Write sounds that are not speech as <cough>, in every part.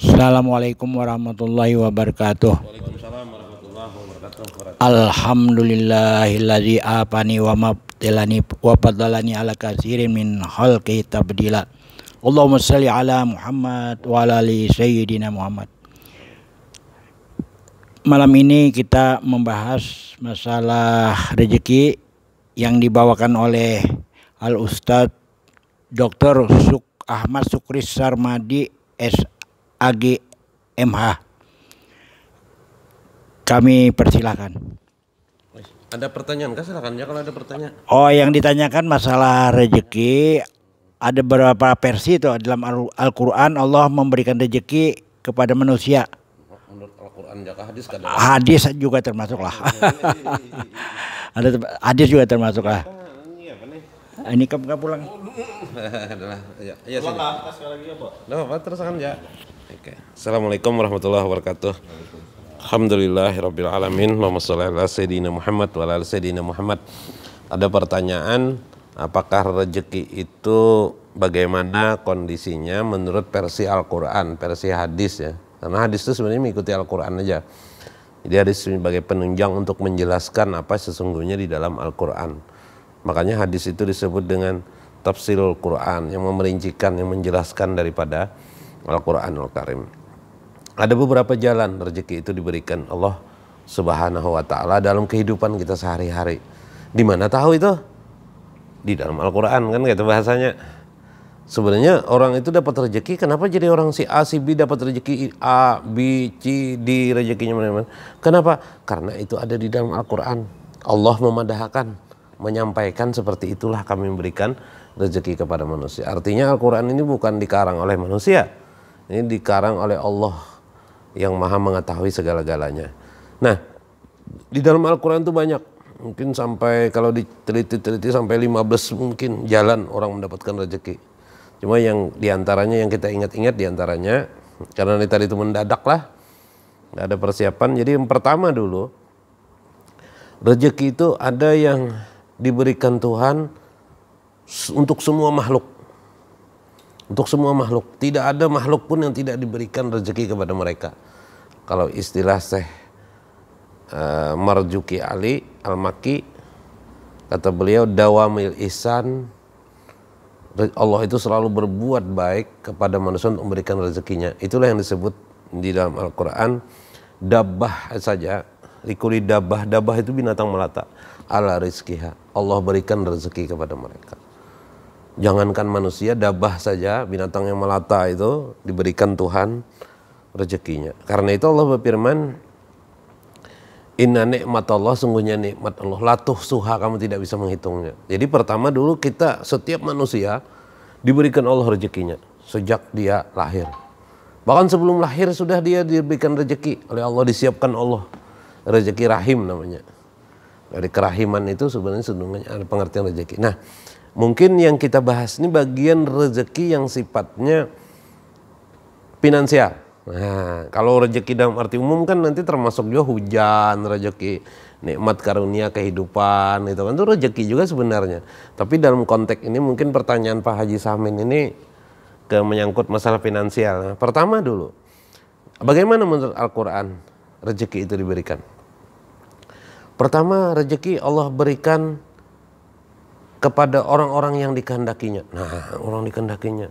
Assalamualaikum warahmatullahi wabarakatuh. Alhamdulillahilladzi apani wa mabtilani wa fadalani ala kasirin min khalqi tabdila. Allahumma shalli ala Muhammad wa ala ali sayyidina Muhammad. Malam ini kita membahas masalah rezeki yang dibawakan oleh Al Ustadz Dr. Suk Ahmad Sukris Sarmadi S AGMH. MH. Kami persilahkan. Ada pertanyaan kah? Silakan ya kalau ada pertanyaan. Oh, yang ditanyakan masalah rezeki ada beberapa versi itu dalam Al-Qur'an Allah memberikan rezeki kepada manusia. Al-Qur'an hadis Hadis juga termasuk lah. <laughs> ada hadis juga termasuk lah. Ah, ah, ini kamu pulang. Adalah <laughs> ya. Iya sih. Lagi ya, terus kan ya. Okay. Assalamualaikum warahmatullahi wabarakatuh. Alhamdulillah rabbil alamin. Allahumma sayyidina Muhammad wa ala sayyidina Muhammad. Ada pertanyaan, apakah rezeki itu bagaimana kondisinya menurut versi Al-Qur'an, versi hadis ya? Karena hadis itu sebenarnya mengikuti Al-Qur'an aja. Jadi hadis sebagai penunjang untuk menjelaskan apa sesungguhnya di dalam Al-Qur'an. Makanya hadis itu disebut dengan tafsirul Quran yang memerincikan, yang menjelaskan daripada Al-Quranul Karim. Ada beberapa jalan rezeki itu diberikan Allah Subhanahu wa taala dalam kehidupan kita sehari-hari. Di mana tahu itu? Di dalam Al-Qur'an kan gitu bahasanya. Sebenarnya orang itu dapat rezeki, kenapa jadi orang si A, si B dapat rezeki A, B, C, D rezekinya mana-mana? Kenapa? Karena itu ada di dalam Al-Qur'an. Allah memadahkan, menyampaikan seperti itulah kami memberikan rezeki kepada manusia. Artinya Al-Qur'an ini bukan dikarang oleh manusia, ini dikarang oleh Allah yang maha mengetahui segala-galanya. Nah, di dalam Al-Quran itu banyak. Mungkin sampai kalau diteliti-teliti sampai 15 mungkin jalan orang mendapatkan rezeki. Cuma yang diantaranya yang kita ingat-ingat diantaranya karena ini tadi itu mendadak lah, nggak ada persiapan. Jadi yang pertama dulu rezeki itu ada yang diberikan Tuhan untuk semua makhluk untuk semua makhluk. Tidak ada makhluk pun yang tidak diberikan rezeki kepada mereka. Kalau istilah Syekh uh, Marjuki Ali Al-Maki kata beliau dawamil ihsan Allah itu selalu berbuat baik kepada manusia untuk memberikan rezekinya. Itulah yang disebut di dalam Al-Qur'an dabah saja likuli dabah dabah itu binatang melata ala rizkiha Allah berikan rezeki kepada mereka Jangankan manusia, dabah saja, binatang yang melata itu diberikan Tuhan rezekinya. Karena itu Allah berfirman, Inna nikmat Allah, sungguhnya nikmat Allah. Latuh suha, kamu tidak bisa menghitungnya. Jadi pertama dulu kita, setiap manusia diberikan Allah rezekinya. Sejak dia lahir. Bahkan sebelum lahir sudah dia diberikan rezeki. Oleh Allah disiapkan Allah. Rezeki rahim namanya. Dari kerahiman itu sebenarnya sebenarnya ada pengertian rezeki. Nah, Mungkin yang kita bahas ini bagian rezeki yang sifatnya finansial. Nah, kalau rezeki dalam arti umum kan nanti termasuk juga hujan, rezeki nikmat karunia kehidupan itu kan itu rezeki juga sebenarnya. Tapi dalam konteks ini mungkin pertanyaan Pak Haji Samin ini ke menyangkut masalah finansial. Nah, pertama dulu, bagaimana menurut Al-Quran rezeki itu diberikan? Pertama, rezeki Allah berikan kepada orang-orang yang dikehendakinya. Nah, orang dikehendakinya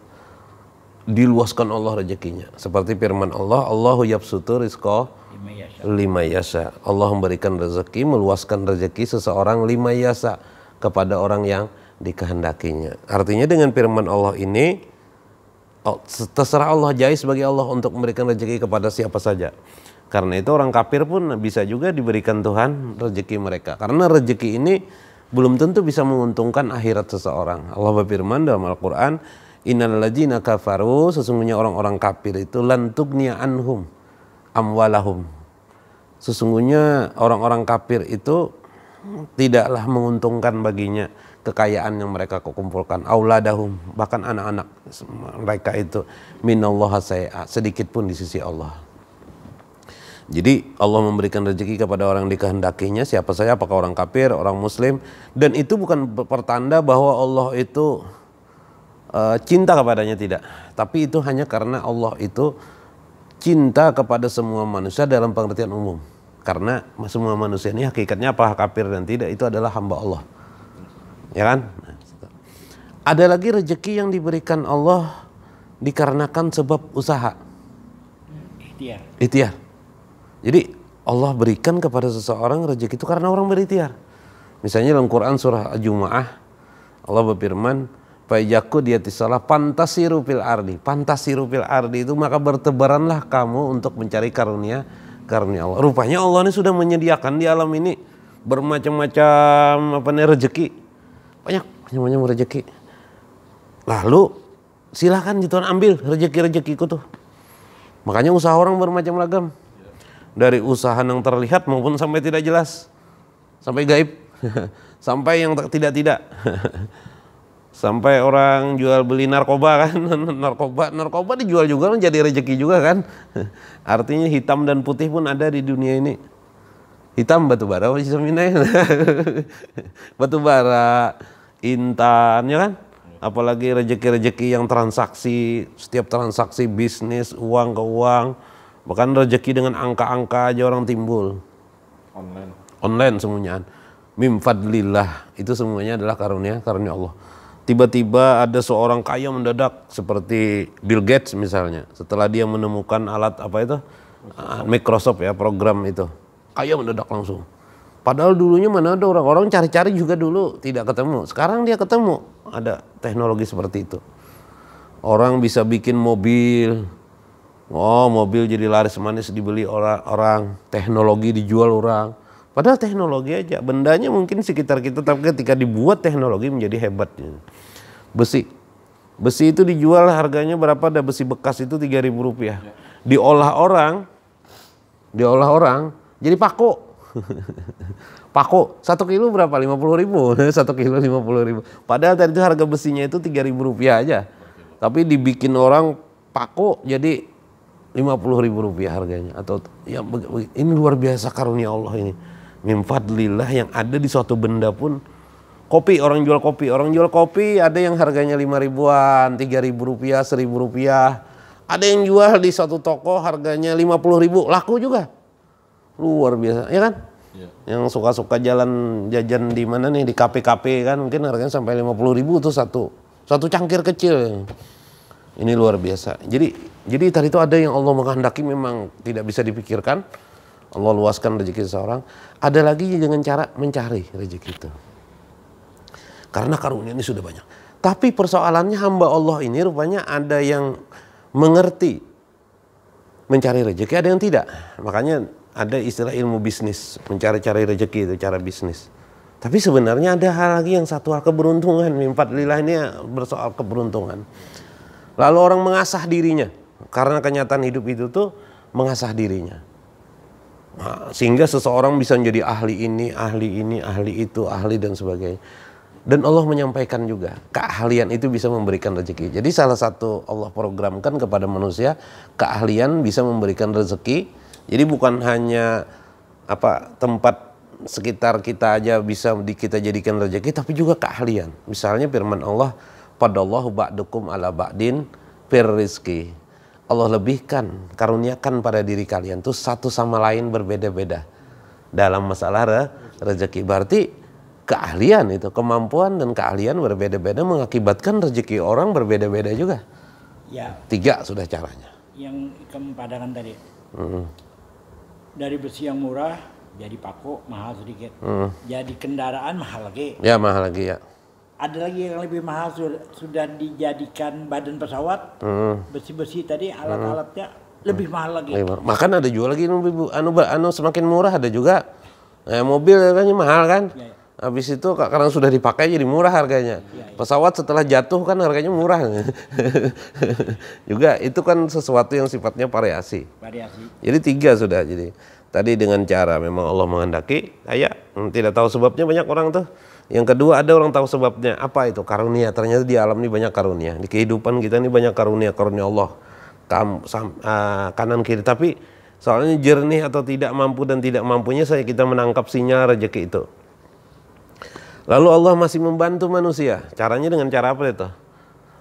diluaskan Allah rezekinya. Seperti firman Allah, Allahu yabsutu rizqa lima yasa. Ya Allah memberikan rezeki, meluaskan rezeki seseorang lima yasa kepada orang yang dikehendakinya. Artinya dengan firman Allah ini oh, terserah Allah jais bagi Allah untuk memberikan rezeki kepada siapa saja. Karena itu orang kafir pun bisa juga diberikan Tuhan rezeki mereka. Karena rezeki ini belum tentu bisa menguntungkan akhirat seseorang. Allah berfirman dalam Al-Qur'an, "Innal ladzina kafaru" sesungguhnya orang-orang kafir itu lantugnia anhum amwalahum. Sesungguhnya orang-orang kafir itu tidaklah menguntungkan baginya kekayaan yang mereka kumpulkan auladahum bahkan anak-anak mereka itu minallaha saya sedikit pun di sisi Allah jadi Allah memberikan rezeki kepada orang yang dikehendakinya siapa saya? apakah orang kafir, orang muslim dan itu bukan pertanda bahwa Allah itu uh, cinta kepadanya tidak. Tapi itu hanya karena Allah itu cinta kepada semua manusia dalam pengertian umum. Karena semua manusia ini hakikatnya apa kafir dan tidak itu adalah hamba Allah. Ya kan? Nah, gitu. Ada lagi rezeki yang diberikan Allah dikarenakan sebab usaha. Ikhtiar. Ikhtiar jadi Allah berikan kepada seseorang rezeki itu karena orang berikhtiar. Misalnya dalam Quran surah Jumaah Allah berfirman, "Faijaku dia tisalah pantasiru fil ardi." Pantasiru fil ardi itu maka bertebaranlah kamu untuk mencari karunia karunia Allah. Rupanya Allah ini sudah menyediakan di alam ini bermacam-macam apa nih rezeki. Banyak banyak, banyak rezeki. Lalu silahkan Tuhan ambil rezeki-rezekiku tuh. Makanya usaha orang bermacam macam dari usaha yang terlihat maupun sampai tidak jelas sampai gaib <laughs> sampai yang tidak tidak <laughs> sampai orang jual beli narkoba kan <laughs> narkoba narkoba dijual juga menjadi kan, rezeki juga kan artinya hitam dan putih pun ada di dunia ini hitam batu bara batu bara intan ya kan apalagi rezeki-rezeki yang transaksi setiap transaksi bisnis uang ke uang Bahkan rezeki dengan angka-angka aja orang timbul. Online. Online semuanya. Mim fadlillah. Itu semuanya adalah karunia, karunia Allah. Tiba-tiba ada seorang kaya mendadak seperti Bill Gates misalnya. Setelah dia menemukan alat apa itu? Microsoft, ah, Microsoft ya, program itu. Kaya mendadak langsung. Padahal dulunya mana ada orang-orang cari-cari juga dulu tidak ketemu. Sekarang dia ketemu. Ada teknologi seperti itu. Orang bisa bikin mobil, Oh mobil jadi laris manis dibeli orang-orang, teknologi dijual orang. Padahal teknologi aja, bendanya mungkin sekitar kita, tapi ketika dibuat teknologi menjadi hebat. Besi, besi itu dijual harganya berapa? Ada besi bekas itu tiga ribu rupiah. Ya. Diolah orang, diolah orang, jadi paku. <laughs> paku satu kilo berapa? Lima puluh ribu. <laughs> Satu kilo lima puluh ribu. Padahal tadi itu harga besinya itu tiga ribu rupiah aja. Tapi dibikin orang paku jadi lima puluh ribu rupiah harganya atau ya ini luar biasa karunia Allah ini mimfadlillah yang ada di suatu benda pun kopi orang jual kopi orang jual kopi ada yang harganya lima ribuan tiga ribu rupiah seribu rupiah ada yang jual di suatu toko harganya lima puluh ribu laku juga luar biasa ya kan ya. yang suka-suka jalan jajan di mana nih di KPKP kan mungkin harganya sampai lima puluh ribu tuh satu satu cangkir kecil ini luar biasa jadi jadi tadi itu ada yang Allah menghendaki memang tidak bisa dipikirkan. Allah luaskan rezeki seseorang. Ada lagi dengan cara mencari rezeki itu. Karena karunia ini sudah banyak. Tapi persoalannya hamba Allah ini rupanya ada yang mengerti mencari rezeki, ada yang tidak. Makanya ada istilah ilmu bisnis, mencari-cari rezeki itu cara bisnis. Tapi sebenarnya ada hal lagi yang satu hal keberuntungan. Mimpat lillah ini bersoal keberuntungan. Lalu orang mengasah dirinya. Karena kenyataan hidup itu tuh mengasah dirinya. Nah, sehingga seseorang bisa menjadi ahli ini, ahli ini, ahli itu, ahli dan sebagainya. Dan Allah menyampaikan juga keahlian itu bisa memberikan rezeki. Jadi salah satu Allah programkan kepada manusia keahlian bisa memberikan rezeki. Jadi bukan hanya apa tempat sekitar kita aja bisa kita jadikan rezeki, tapi juga keahlian. Misalnya firman Allah, "Padallahu ba'dukum ala ba'din fir rizki." Allah lebihkan, karuniakan pada diri kalian tuh satu sama lain berbeda-beda dalam masalah re rezeki. Berarti keahlian itu, kemampuan dan keahlian berbeda-beda mengakibatkan rezeki orang berbeda-beda juga. Ya. Tiga sudah caranya. Yang kamu tadi. Hmm. Dari besi yang murah jadi paku mahal sedikit. Hmm. Jadi kendaraan mahal lagi. Ya mahal lagi ya ada lagi yang lebih mahal sudah dijadikan badan pesawat hmm. besi-besi tadi hmm. alat-alatnya hmm. lebih mahal lagi makan ada juga lagi anu anu, anu semakin murah ada juga eh, mobil ya kan mahal kan ya, ya. Habis itu karena sudah dipakai jadi murah harganya. Ya, ya. Pesawat setelah jatuh kan harganya murah. <laughs> juga itu kan sesuatu yang sifatnya variasi. Variasi. Jadi tiga sudah jadi. Tadi dengan cara memang Allah menghendaki, Ayah hmm, tidak tahu sebabnya banyak orang tuh yang kedua ada orang tahu sebabnya apa itu karunia. Ternyata di alam ini banyak karunia. Di kehidupan kita ini banyak karunia karunia Allah Kam, sam, uh, kanan kiri. Tapi soalnya jernih atau tidak mampu dan tidak mampunya saya kita menangkap sinyal rezeki itu. Lalu Allah masih membantu manusia. Caranya dengan cara apa itu?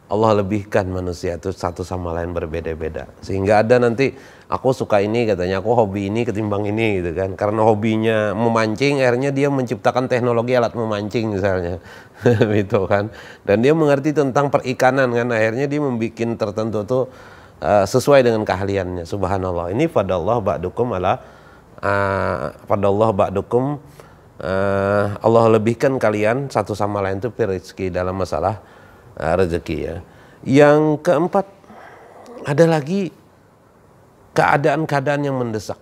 Allah lebihkan manusia itu satu sama lain berbeda-beda. Sehingga ada nanti aku suka ini katanya, aku hobi ini ketimbang ini gitu kan. Karena hobinya memancing, akhirnya dia menciptakan teknologi alat memancing misalnya. <laughs> gitu kan. Dan dia mengerti tentang perikanan kan, akhirnya dia membuat tertentu tuh eh, sesuai dengan keahliannya. Subhanallah. Ini fadallah ba'dukum ala uh, fadallah ba'dukum uh, Allah lebihkan kalian satu sama lain itu rezeki dalam masalah Ah, rezeki ya. Yang keempat ada lagi keadaan-keadaan yang mendesak.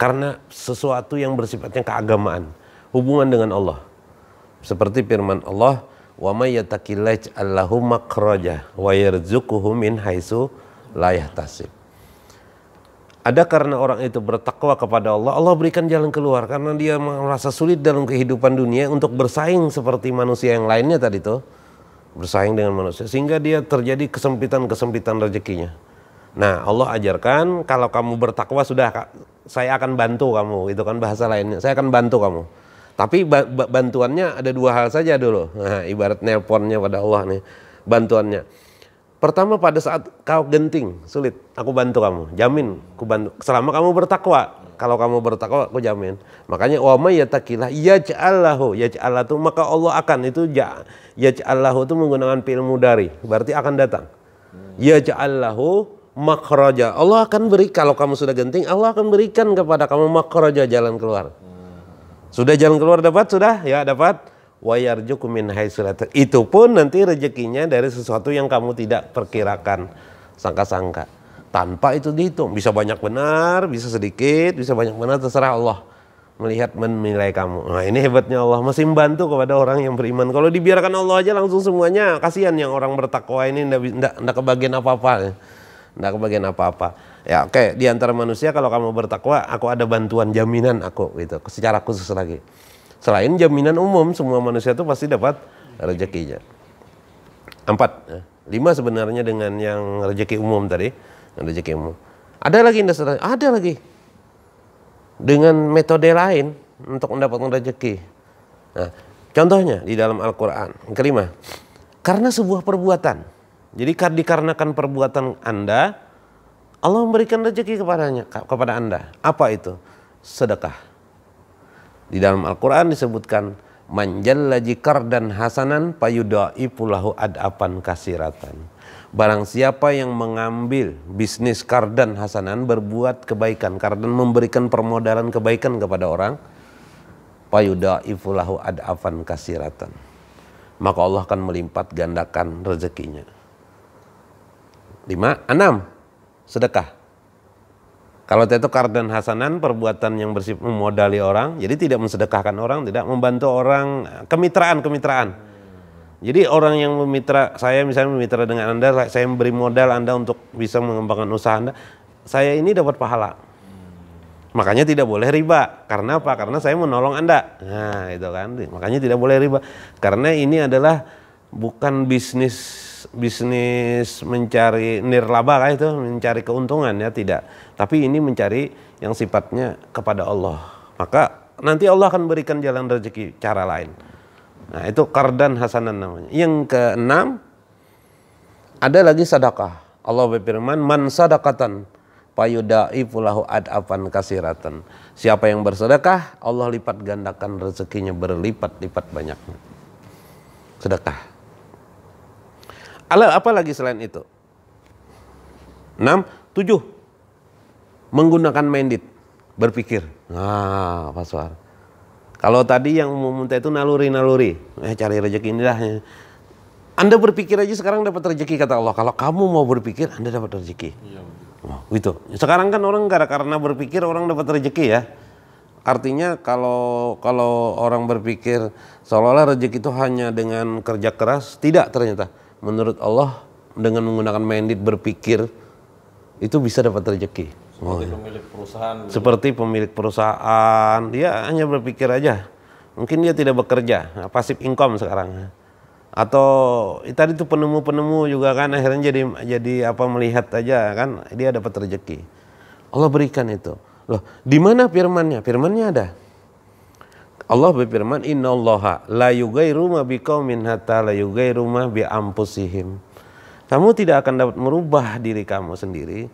Karena sesuatu yang bersifatnya keagamaan, hubungan dengan Allah. Seperti firman Allah, "Wa may yattaqillaj Allahu makhraja wa yarzuquhu min haitsu la yahtasib." Ada karena orang itu bertakwa kepada Allah, Allah berikan jalan keluar karena dia merasa sulit dalam kehidupan dunia untuk bersaing seperti manusia yang lainnya tadi tuh. Bersaing dengan manusia sehingga dia terjadi kesempitan-kesempitan rezekinya. Nah, Allah ajarkan kalau kamu bertakwa sudah saya akan bantu kamu, itu kan bahasa lainnya. Saya akan bantu kamu. Tapi bantuannya ada dua hal saja dulu. Nah, ibarat nelponnya pada Allah nih, bantuannya Pertama pada saat kau genting, sulit, aku bantu kamu, jamin, aku bantu. Selama kamu bertakwa, kalau kamu bertakwa, aku jamin. Makanya wa yatakilah yattaqilah yaj'alahu, yaj'alah itu maka Allah akan itu ya yaj'alahu itu menggunakan ilmu dari berarti akan datang. Yaj'alahu makroja. Allah akan beri kalau kamu sudah genting, Allah akan berikan kepada kamu makroja jalan keluar. Sudah jalan keluar dapat? Sudah? Ya, dapat wayarjuku min haisulat. Itu pun nanti rezekinya dari sesuatu yang kamu tidak perkirakan, sangka-sangka. Tanpa itu dihitung, bisa banyak benar, bisa sedikit, bisa banyak benar, terserah Allah melihat menilai kamu. Nah ini hebatnya Allah masih membantu kepada orang yang beriman. Kalau dibiarkan Allah aja langsung semuanya, kasihan yang orang bertakwa ini ndak ndak kebagian apa-apa. Ndak kebagian apa-apa. Ya oke, okay. di antara manusia kalau kamu bertakwa, aku ada bantuan jaminan aku gitu, secara khusus lagi. Selain jaminan umum semua manusia itu pasti dapat rezekinya. Empat, eh, lima sebenarnya dengan yang rezeki umum tadi, yang rezeki umum. Ada lagi industri, ada lagi dengan metode lain untuk mendapatkan rezeki. Nah, contohnya di dalam Al-Quran, kelima, karena sebuah perbuatan. Jadi dikarenakan perbuatan Anda, Allah memberikan rezeki kepadanya kepada Anda. Apa itu? Sedekah. Di dalam Al-Quran disebutkan manjalla jikar dan hasanan ipulahu adapan kasiratan. Barang siapa yang mengambil bisnis kardan hasanan berbuat kebaikan, kardan memberikan permodalan kebaikan kepada orang, ifulahu adafan kasiratan. Maka Allah akan melipat gandakan rezekinya. Lima, enam, sedekah. Kalau itu Kardan hasanan perbuatan yang bersifat memodali orang, jadi tidak mensedekahkan orang, tidak membantu orang, kemitraan-kemitraan. Jadi orang yang memitra, saya misalnya memitra dengan Anda, saya memberi modal Anda untuk bisa mengembangkan usaha Anda, saya ini dapat pahala. Makanya tidak boleh riba. Karena apa? Karena saya menolong Anda. Nah, itu kan. Makanya tidak boleh riba. Karena ini adalah bukan bisnis bisnis mencari nirlaba kan itu, mencari keuntungan ya, tidak tapi ini mencari yang sifatnya kepada Allah. Maka nanti Allah akan berikan jalan rezeki cara lain. Nah itu kardan hasanan namanya. Yang keenam ada lagi sedekah. Allah berfirman man sadakatan payudaifulahu ad'afan kasiratan. Siapa yang bersedekah, Allah lipat gandakan rezekinya berlipat-lipat banyaknya. Sedekah. Apa lagi selain itu? 6, 7 menggunakan mendit berpikir. Nah, Pak Soar. Kalau tadi yang mau minta itu naluri-naluri, eh cari rezeki inilah. Ya. Anda berpikir aja sekarang dapat rezeki kata Allah. Kalau kamu mau berpikir, Anda dapat rezeki. Iya, oh, gitu. Sekarang kan orang gara karena berpikir orang dapat rezeki ya. Artinya kalau kalau orang berpikir seolah-olah rezeki itu hanya dengan kerja keras, tidak ternyata. Menurut Allah dengan menggunakan mendit berpikir itu bisa dapat rezeki. Seperti oh, iya. pemilik perusahaan. Gitu. pemilik perusahaan, dia hanya berpikir aja. Mungkin dia tidak bekerja, nah, pasif income sekarang. Atau ya tadi itu penemu-penemu juga kan akhirnya jadi jadi apa melihat aja kan dia dapat rezeki. Allah berikan itu. Loh, di mana firmannya? Firmannya ada. Allah berfirman, Inna Allah la yughayyiru ma biqaumin hatta la yughayyiru ma bi ampusihim. Kamu tidak akan dapat merubah diri kamu sendiri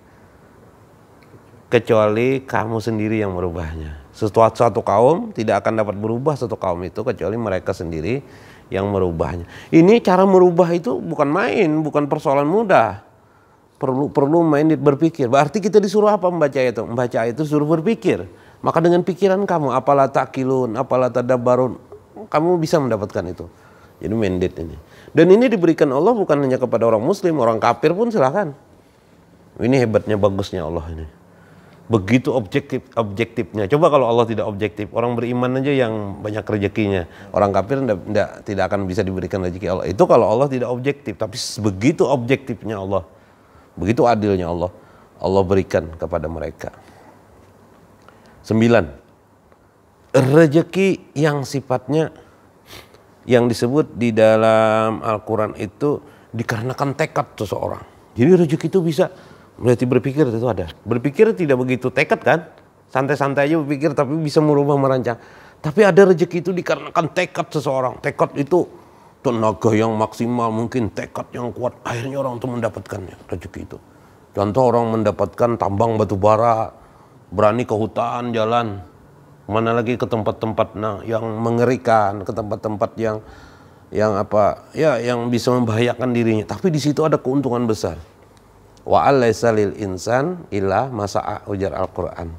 kecuali kamu sendiri yang merubahnya. Sesuatu satu kaum tidak akan dapat berubah satu kaum itu kecuali mereka sendiri yang merubahnya. Ini cara merubah itu bukan main, bukan persoalan mudah. Perlu perlu main berpikir. Berarti kita disuruh apa membaca itu? Membaca itu suruh berpikir. Maka dengan pikiran kamu apalah takilun, apalah tadabarun, kamu bisa mendapatkan itu. Jadi mandate ini. Dan ini diberikan Allah bukan hanya kepada orang muslim, orang kafir pun silahkan. Ini hebatnya bagusnya Allah ini begitu objektif objektifnya. Coba kalau Allah tidak objektif, orang beriman aja yang banyak rezekinya. Orang kafir tidak, tidak, tidak akan bisa diberikan rezeki Allah. Itu kalau Allah tidak objektif, tapi begitu objektifnya Allah, begitu adilnya Allah, Allah berikan kepada mereka. Sembilan, rezeki yang sifatnya yang disebut di dalam Al-Quran itu dikarenakan tekad seseorang. Jadi rezeki itu bisa berarti berpikir itu ada berpikir tidak begitu tekad kan santai-santai aja berpikir tapi bisa merubah merancang tapi ada rezeki itu dikarenakan tekad seseorang tekad itu tenaga yang maksimal mungkin tekad yang kuat akhirnya orang itu mendapatkannya rezeki itu contoh orang mendapatkan tambang batu bara berani ke hutan jalan mana lagi ke tempat-tempat nah, yang mengerikan ke tempat-tempat yang yang apa ya yang bisa membahayakan dirinya tapi di situ ada keuntungan besar Wa alaysa insan illa masa'a ujar Al-Qur'an.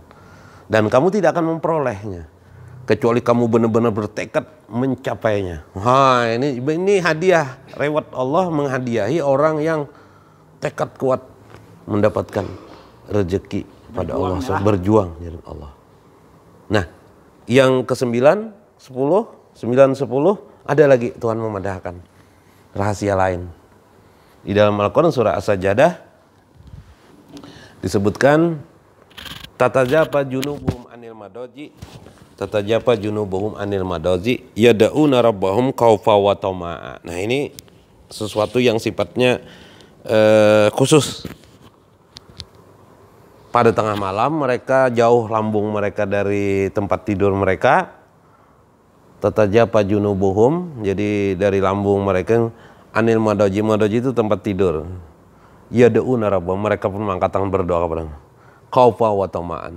Dan kamu tidak akan memperolehnya kecuali kamu benar-benar bertekad mencapainya. Wah, ini ini hadiah reward Allah menghadiahi orang yang tekad kuat mendapatkan rezeki pada Allah, ya. berjuang jalan Allah. Nah, yang kesembilan, sepuluh, sembilan, sepuluh, ada lagi Tuhan memadahkan rahasia lain. Di dalam Al-Quran surah As-Sajdah disebutkan tata japa junubuhum anil madoji tata japa junubuhum anil madoji yada'una rabbahum kaufa wa tama'a. Nah, ini sesuatu yang sifatnya eh, khusus. Pada tengah malam mereka jauh lambung mereka dari tempat tidur mereka. tata japa junubuhum, jadi dari lambung mereka anil madoji. Madoji itu tempat tidur yad'una rabbah mereka pun mengangkat tangan berdoa kepada Allah khaufa wa tama'an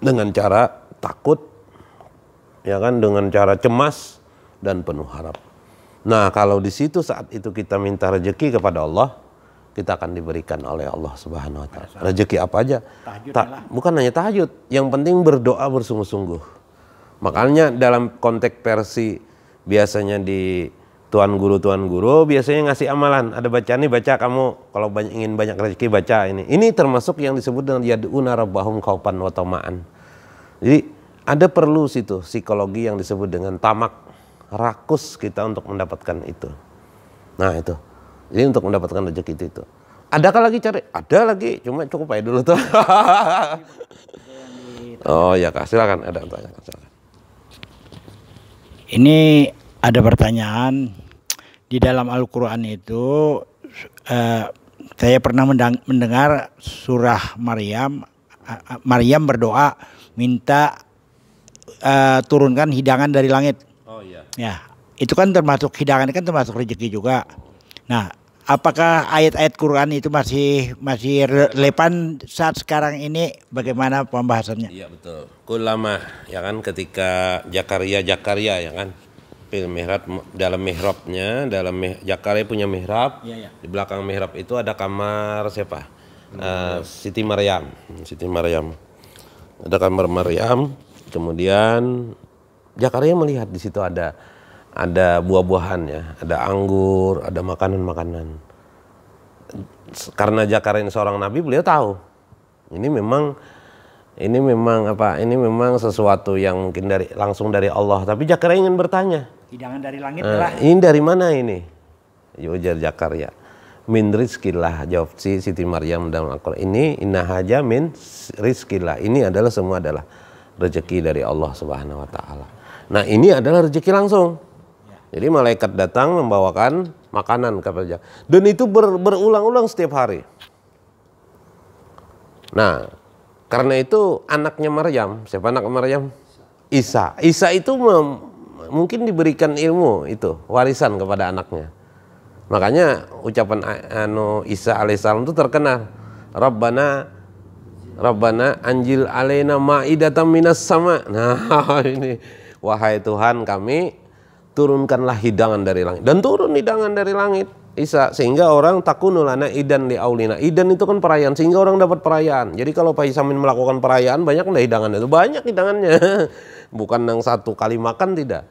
dengan cara takut ya kan dengan cara cemas dan penuh harap nah kalau di situ saat itu kita minta rezeki kepada Allah kita akan diberikan oleh Allah Subhanahu wa taala. Rezeki apa aja? Ta bukan hanya tahajud, yang penting berdoa bersungguh-sungguh. Makanya dalam konteks versi biasanya di tuan guru tuan guru biasanya ngasih amalan ada bacaan nih baca kamu kalau banyak ingin banyak rezeki baca ini ini termasuk yang disebut dengan yaduna rabbahum kaupan watamaan jadi ada perlu situ psikologi yang disebut dengan tamak rakus kita untuk mendapatkan itu nah itu jadi untuk mendapatkan rezeki itu, itu. adakah lagi cari ada lagi cuma cukup aja dulu tuh <laughs> oh ya kak silakan ada yang tanya. ini ada pertanyaan di dalam Al-Quran itu uh, saya pernah mendengar surah Maryam Maryam berdoa minta uh, turunkan hidangan dari langit. Oh iya. Ya, itu kan termasuk hidangan kan termasuk rezeki juga. Nah, apakah ayat-ayat Quran itu masih masih relevan saat sekarang ini bagaimana pembahasannya? Iya betul. Kulama ya kan ketika Jakaria Jakaria ya kan fil mihrab dalam mihrabnya dalam mih, Jakarta punya mihrab ya, ya. di belakang mihrab itu ada kamar siapa uh, Siti Maryam Siti Maryam ada kamar Maryam kemudian Jakarta melihat di situ ada ada buah-buahan ya ada anggur ada makanan-makanan karena Jakarta ini seorang nabi beliau tahu ini memang ini memang apa ini memang sesuatu yang mungkin dari langsung dari Allah tapi Jakarta ingin bertanya hidangan dari langit nah, lah. ini dari mana ini ujar Jakar ya. min rizkilah jawab si Siti Maryam dalam Al-Quran ini inna haja min rizkilah ini adalah semua adalah rezeki dari Allah Subhanahu wa taala. Nah, ini adalah rezeki langsung. Jadi malaikat datang membawakan makanan kepada Dan itu ber, berulang-ulang setiap hari. Nah, karena itu anaknya Maryam, siapa anak Maryam? Isa. Isa itu mungkin diberikan ilmu itu, warisan kepada anaknya. Makanya ucapan anu Isa alaihissalam itu terkenal. Rabbana Rabbana anjil alaina ma'idatam minas sama. <laughs> Nah, ini wahai Tuhan kami turunkanlah hidangan dari langit. Dan turun hidangan dari langit. Isa sehingga orang takunulana idan di aulina. Idan itu kan perayaan sehingga orang dapat perayaan. Jadi kalau Pak Isamin melakukan perayaan banyak nggak hidangannya itu? Banyak hidangannya. <laughs> Bukan yang satu kali makan tidak.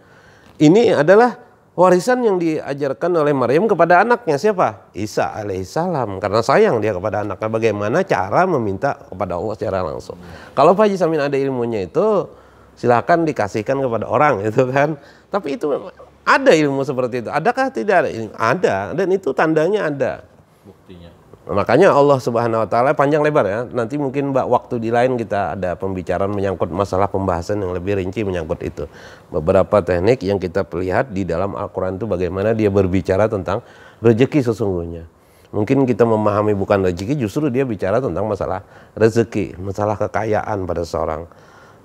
Ini adalah warisan yang diajarkan oleh Maryam kepada anaknya siapa? Isa alaihissalam karena sayang dia kepada anaknya bagaimana cara meminta kepada Allah secara langsung. Kalau Pak Isamin ada ilmunya itu silahkan dikasihkan kepada orang <laughs> itu kan. Tapi itu ada ilmu seperti itu. Adakah tidak ada ilmu? Ada dan itu tandanya ada. Buktinya. Nah, makanya Allah Subhanahu wa taala panjang lebar ya. Nanti mungkin Mbak waktu di lain kita ada pembicaraan menyangkut masalah pembahasan yang lebih rinci menyangkut itu. Beberapa teknik yang kita lihat di dalam Al-Qur'an itu bagaimana dia berbicara tentang rezeki sesungguhnya. Mungkin kita memahami bukan rezeki justru dia bicara tentang masalah rezeki, masalah kekayaan pada seorang.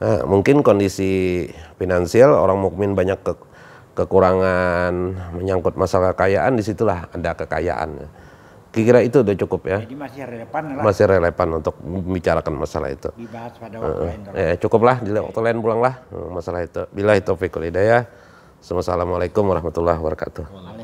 Nah, mungkin kondisi finansial orang mukmin banyak ke kekurangan menyangkut masalah kekayaan disitulah ada kekayaan kira-kira itu udah cukup ya Jadi masih relevan lah. masih relevan untuk membicarakan masalah itu dibahas pada uh, lain ya, cukuplah di waktu lain pulanglah masalah itu bila itu hidayah Assalamualaikum warahmatullahi wabarakatuh